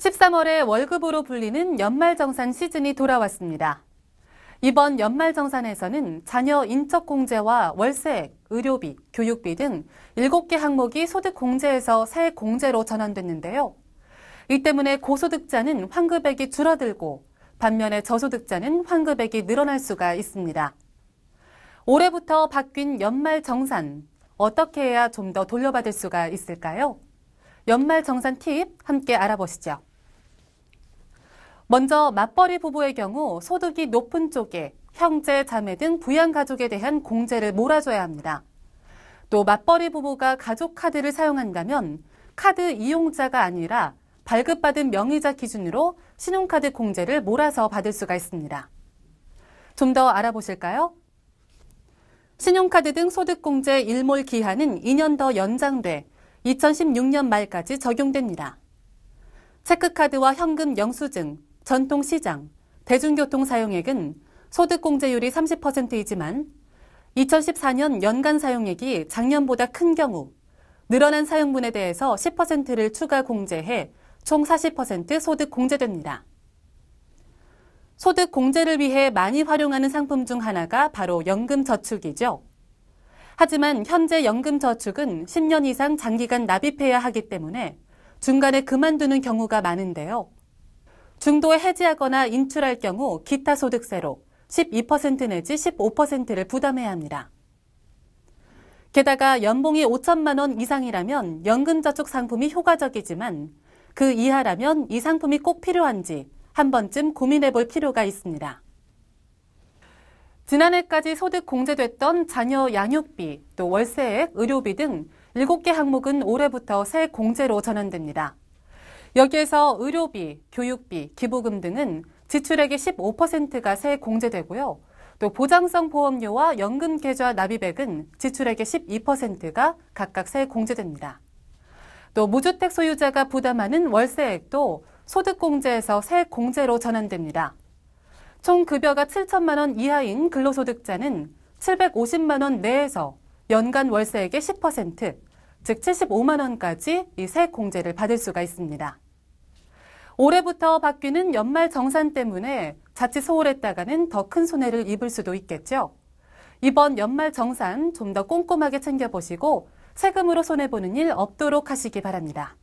13월에 월급으로 불리는 연말정산 시즌이 돌아왔습니다. 이번 연말정산에서는 자녀 인적공제와 월세액, 의료비, 교육비 등 7개 항목이 소득공제에서 세액공제로 전환됐는데요. 이 때문에 고소득자는 환급액이 줄어들고 반면에 저소득자는 환급액이 늘어날 수가 있습니다. 올해부터 바뀐 연말정산, 어떻게 해야 좀 더 돌려받을 수가 있을까요? 연말정산 팁 함께 알아보시죠. 먼저 맞벌이 부부의 경우 소득이 높은 쪽에 형제, 자매 등 부양 가족에 대한 공제를 몰아줘야 합니다. 또 맞벌이 부부가 가족 카드를 사용한다면 카드 이용자가 아니라 발급받은 명의자 기준으로 신용카드 공제를 몰아서 받을 수가 있습니다. 좀 더 알아보실까요? 신용카드 등 소득공제 일몰 기한은 2년 더 연장돼 2016년 말까지 적용됩니다. 체크카드와 현금 영수증, 전통시장, 대중교통 사용액은 소득공제율이 30%이지만 2014년 연간 사용액이 작년보다 큰 경우 늘어난 사용분에 대해서 10%를 추가 공제해 총 40% 소득 공제됩니다. 소득 공제를 위해 많이 활용하는 상품 중 하나가 바로 연금저축이죠. 하지만 현재 연금저축은 10년 이상 장기간 납입해야 하기 때문에 중간에 그만두는 경우가 많은데요. 중도에 해지하거나 인출할 경우 기타 소득세로 12% 내지 15%를 부담해야 합니다. 게다가 연봉이 5천만 원 이상이라면 연금저축 상품이 효과적이지만 그 이하라면 이 상품이 꼭 필요한지 한 번쯤 고민해 볼 필요가 있습니다. 지난해까지 소득 공제됐던 자녀 양육비, 또 월세액, 의료비 등 7개 항목은 올해부터 새 공제로 전환됩니다. 여기에서 의료비, 교육비, 기부금 등은 지출액의 15%가 세액 공제되고요. 또 보장성 보험료와 연금 계좌 납입액은 지출액의 12%가 각각 세액 공제됩니다. 또 무주택 소유자가 부담하는 월세액도 소득공제에서 세공제로 액 전환됩니다. 총 급여가 7천만 원 이하인 근로소득자는 750만 원 내에서 연간 월세액의 10%, 즉 75만 원까지 이 세액 공제를 받을 수가 있습니다. 올해부터 바뀌는 연말 정산 때문에 자칫 소홀했다가는 더 큰 손해를 입을 수도 있겠죠. 이번 연말 정산 좀 더 꼼꼼하게 챙겨보시고 세금으로 손해보는 일 없도록 하시기 바랍니다.